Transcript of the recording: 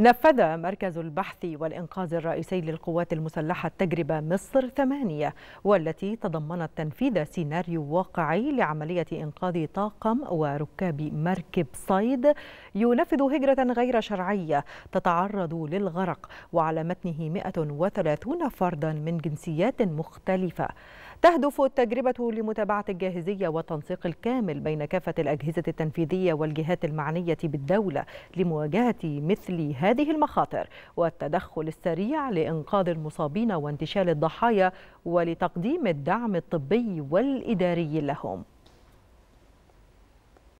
نفذ مركز البحث والإنقاذ الرئيسي للقوات المسلحة تجربة مصر ثمانية والتي تضمنت تنفيذ سيناريو واقعي لعملية إنقاذ طاقم وركاب مركب صيد ينفذ هجرة غير شرعية تتعرض للغرق وعلى متنه 130 فردا من جنسيات مختلفة تهدف التجربة لمتابعة الجاهزية والتنسيق الكامل بين كافة الأجهزة التنفيذية والجهات المعنية بالدولة لمواجهة مثل هذه المخاطر والتدخل السريع لإنقاذ المصابين وانتشال الضحايا ولتقديم الدعم الطبي والإداري لهم